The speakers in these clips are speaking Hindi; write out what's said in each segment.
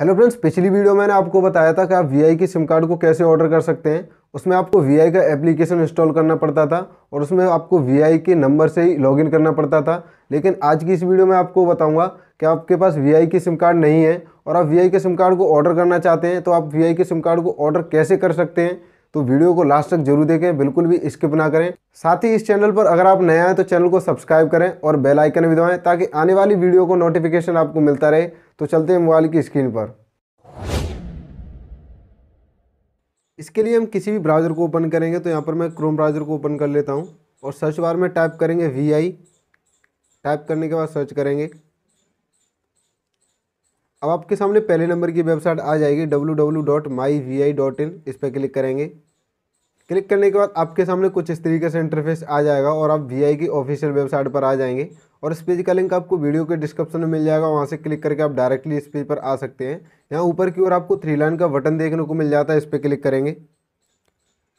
हेलो फ्रेंड्स पिछली वीडियो मैंने आपको बताया था कि आप वी की सिम कार्ड को कैसे ऑर्डर कर सकते हैं उसमें आपको वी का एप्लीकेशन इंस्टॉल करना पड़ता था और उसमें आपको वी के नंबर से ही लॉगिन करना पड़ता था लेकिन आज की इस वीडियो में आपको बताऊंगा कि आपके पास वी की सिम कार्ड नहीं है और आप वी के सिम कार्ड को ऑर्डर करना चाहते हैं तो आप वी के सिम कार्ड को ऑर्डर कैसे कर सकते हैं तो वीडियो को लास्ट तक जरूर देखें बिल्कुल भी स्किप ना करें साथ ही इस चैनल पर अगर आप नए हैं तो चैनल को सब्सक्राइब करें और बेल आइकन भी दबाएं ताकि आने वाली वीडियो को नोटिफिकेशन आपको मिलता रहे तो चलते हैं मोबाइल की स्क्रीन पर इसके लिए हम किसी भी ब्राउज़र को ओपन करेंगे तो यहाँ पर मैं क्रोम ब्राउज़र को ओपन कर लेता हूँ और सर्च बार में टाइप करेंगे वी आई टाइप करने के बाद सर्च करेंगे अब आपके सामने पहले नंबर की वेबसाइट आ जाएगी W W dot my V I dot in इस पर क्लिक करेंगे क्लिक करने के बाद आपके सामने कुछ इस तरीके से इंटरफेस आ जाएगा और आप वी की ऑफिशियल वेबसाइट पर आ जाएंगे और इस पेज का लिंक आपको वीडियो के डिस्क्रिप्शन में मिल जाएगा वहाँ से क्लिक करके आप डायरेक्टली इस पेज पर आ सकते हैं यहाँ ऊपर की ओर आपको थ्री लाइन का बटन देखने को मिल जाता है इस पर क्लिक करेंगे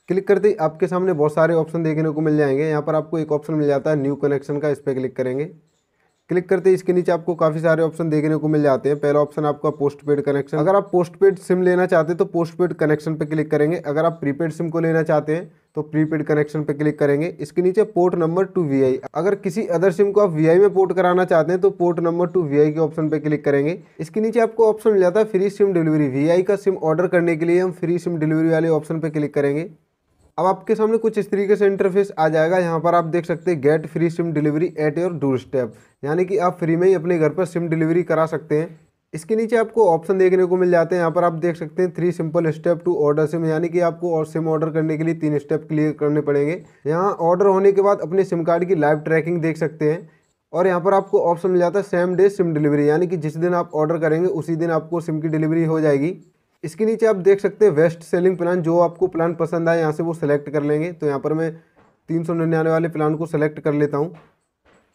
क्लिक करते ही आपके सामने बहुत सारे ऑप्शन देखने को मिल जाएंगे यहाँ पर आपको एक ऑप्शन मिल जाता है न्यू कनेक्शन का इस पर क्लिक करेंगे क्लिक करते ही इसके नीचे आपको काफ़ी सारे ऑप्शन देखने को मिल जाते हैं पहला ऑप्शन आपका पोस्ट पेड कनेक्शन अगर आप पोस्ट पेड सिम लेना चाहते हैं तो पोस्ट पेड कनेक्शन पर क्लिक करेंगे अगर आप प्रीपेड सिम को लेना चाहते हैं तो प्रीपेड कनेक्शन पर क्लिक करेंगे इसके नीचे पोर्ट नंबर टू वी अगर किसी अदर सिम को आप वी में पोर्ट कराना चाहते हैं तो पोर्ट नंबर टू वी के ऑप्शन पर क्लिक करेंगे इसके नीचे आपको ऑप्शन मिल जाता है फ्री सिम डिलीवरी वी का सिम ऑर्डर करने के लिए हम फ्री सिम डिलीवरी वाले ऑप्शन पर क्लिक करेंगे अब आपके सामने कुछ इस तरीके से इंटरफेस आ जाएगा यहाँ पर आप देख सकते हैं get free SIM delivery at your door step यानी कि आप फ्री में ही अपने घर पर सिम डिलीवरी करा सकते हैं इसके नीचे आपको ऑप्शन देखने को मिल जाते हैं यहाँ पर आप देख सकते हैं three simple step to order SIM यानी कि आपको और सिम ऑर्डर करने के लिए तीन स्टेप क्लियर करने पड़ेंगे यहाँ ऑर्डर होने के बाद अपने सिम कार्ड की लाइव ट्रैकिंग देख सकते हैं और यहाँ पर आपको ऑप्शन मिल जाता है सेम डे सिम डिलीवरी यानी कि जिस दिन आप ऑर्डर करेंगे उसी दिन आपको सिम की डिलीवरी हो जाएगी इसके नीचे आप देख सकते हैं वेस्ट सेलिंग प्लान जो आपको प्लान पसंद आए यहाँ से वो सिलेक्ट कर लेंगे तो यहाँ पर मैं तीन सौ निन्यानवे वाले प्लान को सिलेक्ट कर लेता हूँ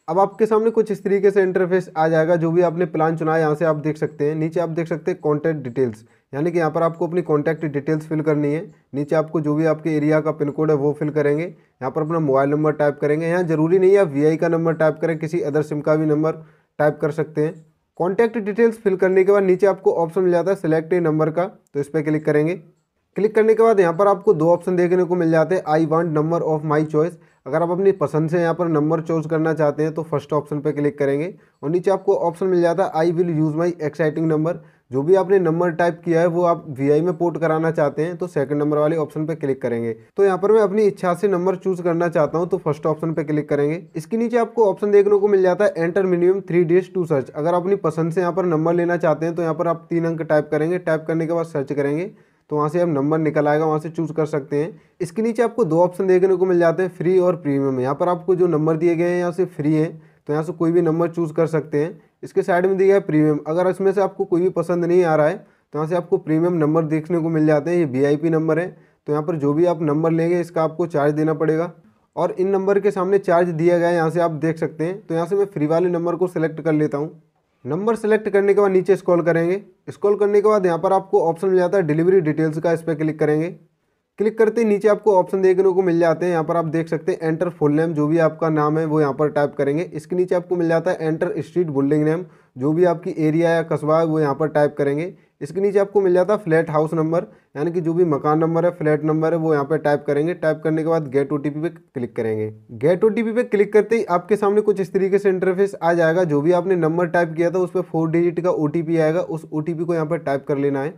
अब आपके सामने कुछ इस तरीके से इंटरफेस आ जाएगा जो भी आपने प्लान चुना है यहाँ से आप देख सकते हैं नीचे आप देख सकते हैं कॉन्टैक्ट डिटेल्स यानी कि यहाँ पर आपको अपनी कॉन्टैक्ट डिटेल्स फिल करनी है नीचे आपको जो भी आपके एरिया का पिन कोड है वो फिल करेंगे यहाँ पर अपना मोबाइल नंबर टाइप करेंगे यहाँ ज़रूरी नहीं है आप वी का नंबर टाइप करें किसी अदर सिम का भी नंबर टाइप कर सकते हैं कॉन्टैक्ट डिटेल्स फिल करने के बाद नीचे आपको ऑप्शन मिल जाता है सिलेक्ट ए नंबर का तो इस पर क्लिक करेंगे क्लिक करने के बाद यहाँ पर आपको दो ऑप्शन देखने को मिल जाते हैं I want number of my choice अगर आप अपनी पसंद से यहाँ पर नंबर चूज करना चाहते हैं तो फर्स्ट ऑप्शन पर क्लिक करेंगे और नीचे आपको ऑप्शन मिल जाता है I will use my exciting number जो भी आपने नंबर टाइप किया है वो आप वी में पोर्ट कराना चाहते हैं तो सेकंड नंबर वाले ऑप्शन पर क्लिक करेंगे तो यहाँ पर मैं अपनी इच्छा से नंबर चूज करना चाहता हूँ तो फर्स्ट ऑप्शन पर क्लिक करेंगे इसके नीचे आपको ऑप्शन देखने को मिल जाता है enter minimum three days to search अगर अपनी पसंद से यहाँ पर नंबर लेना चाहते हैं तो यहाँ पर आप तीन अंक टाइप करेंगे टाइप करने के बाद सर्च करेंगे तो वहाँ से आप नंबर निकल आएगा वहाँ से चूज कर सकते हैं इसके नीचे आपको दो ऑप्शन देखने को मिल जाते हैं फ्री और प्रीमियम यहाँ पर आपको जो नंबर दिए गए हैं यहाँ से फ्री हैं तो यहाँ से कोई भी नंबर चूज कर सकते हैं इसके साइड में दिया है प्रीमियम अगर इसमें से आपको कोई भी पसंद नहीं आ रहा है तो यहाँ से आपको प्रीमियम नंबर देखने को मिल जाते हैं ये पी नंबर है तो यहाँ पर जो भी आप नंबर लेंगे इसका आपको चार्ज देना पड़ेगा और इन नंबर के सामने चार्ज दिया गया है यहाँ से आप देख सकते हैं तो यहाँ से मैं फ्री वाले नंबर को सिलेक्ट कर लेता हूँ नंबर सेलेक्ट करने के बाद नीचे स्क्रॉल करेंगे स्क्रॉल करने के बाद यहाँ पर आपको ऑप्शन मिल जाता है डिलीवरी डिटेल्स का इस पर क्लिक करेंगे क्लिक करते ही नीचे आपको ऑप्शन देखने को मिल जाते हैं यहाँ पर आप देख सकते हैं एंटर फुल नेम जो भी आपका नाम है वो यहाँ पर टाइप करेंगे इसके नीचे आपको मिल जाता है एंटर स्ट्रीट बिल्डिंग नेम जो भी आपकी एरिया या कस्बा है वो यहाँ पर टाइप करेंगे इसके नीचे आपको मिल जाता है फ्लैट हाउस नंबर यानी कि जो भी मकान नंबर है फ्लैट नंबर है वो यहाँ पर टाइप करेंगे टाइप करने के बाद गेट ओ पे क्लिक करेंगे गेट ओ पे क्लिक करते ही आपके सामने कुछ इस तरीके से इंटरफेस आ जाएगा जो भी आपने नंबर टाइप किया था उस पर फोर डिजिट का ओ आएगा उस ओ को यहाँ पर टाइप कर लेना है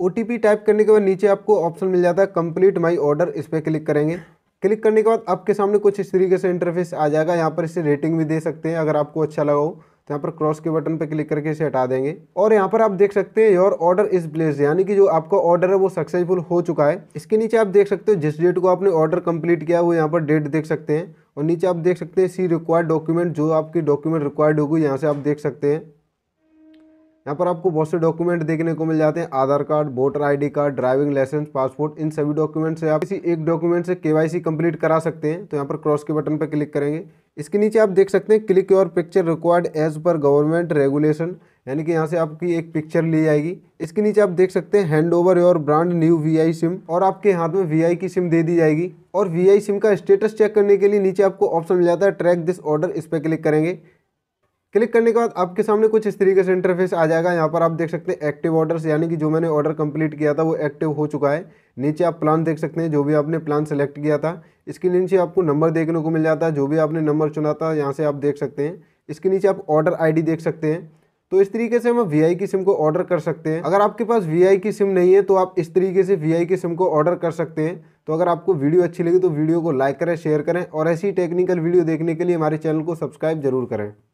ओ टाइप करने के बाद नीचे आपको ऑप्शन मिल जाता है कंप्लीट माई ऑर्डर इस पर क्लिक करेंगे क्लिक करने के बाद आपके सामने कुछ इस तरीके से इंटरफेस आ जाएगा यहाँ पर इसे रेटिंग भी दे सकते हैं अगर आपको अच्छा लगा हो तो यहाँ पर क्रॉस के बटन पर क्लिक करके इसे हटा देंगे और यहाँ पर आप देख सकते हैं योर ऑर्डर इस प्लेस यानी कि जो आपका ऑर्डर है वो सक्सेसफुल हो चुका है इसके नीचे आप देख सकते हो जिस डेट को आपने ऑर्डर कंप्लीट किया वो यहाँ पर डेट देख सकते हैं और नीचे आप देख सकते हैं सी रिक्वायर्ड डॉक्यूमेंट जो आपकी डॉक्यूमेंट रिक्वायर्ड होगी यहाँ से आप देख सकते हैं यहाँ पर आपको बहुत से डॉक्यूमेंट देखने को मिल जाते हैं Aadhaar card voter ID card driving licence passport इन सभी डॉक्यूमेंट से आप किसी एक डॉक्यूमेंट से केवाईसी कंप्लीट करा सकते हैं तो यहाँ पर क्रॉस के बटन पर क्लिक करेंगे इसके नीचे आप देख सकते हैं click your picture required as per government regulation यानी कि यहाँ से आपकी एक पिक्चर ली जाएगी इसके नीचे आप देख सकते हैं hand over your brand new Vi SIM और आपके हाथ में वीआई की सिम दे दी जाएगी और वीआई सिम का स्टेटस चेक करने के लिए नीचे आपको ऑप्शन मिल जाता है ट्रैक दिस ऑर्डर इस पर क्लिक करेंगे क्लिक करने के बाद आपके सामने कुछ इस तरीके से इंटरफेस आ जाएगा यहाँ पर आप देख सकते हैं एक्टिव ऑर्डर्स यानी कि जो मैंने ऑर्डर कंप्लीट किया था वो एक्टिव हो चुका है नीचे आप प्लान देख सकते हैं जो भी आपने प्लान सेलेक्ट किया था इसके नीचे आपको नंबर देखने को मिल जाता है जो भी आपने नंबर चुना था यहाँ से आप देख सकते हैं इसके नीचे आप ऑर्डर आई देख सकते हैं तो इस तरीके से हम वी की सिम को ऑर्डर कर सकते हैं अगर आपके पास वी की सिम नहीं है तो आप इस तरीके से वी की सिम को ऑर्डर कर सकते हैं तो अगर आपको वीडियो अच्छी लगी तो वीडियो को लाइक करें शेयर करें और ऐसी टेक्निकल वीडियो देखने के लिए हमारे चैनल को सब्सक्राइब जरूर करें